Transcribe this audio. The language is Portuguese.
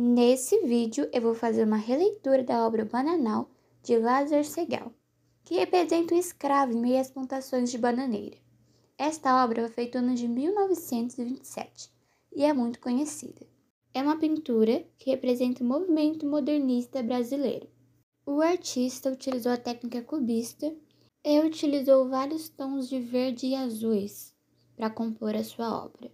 Nesse vídeo eu vou fazer uma releitura da obra Bananal de Lázaro Segal, que representa um escravo em meio às plantações de bananeira. Esta obra foi feita no ano de 1927 e é muito conhecida. É uma pintura que representa o movimento modernista brasileiro. O artista utilizou a técnica cubista e utilizou vários tons de verde e azuis para compor a sua obra.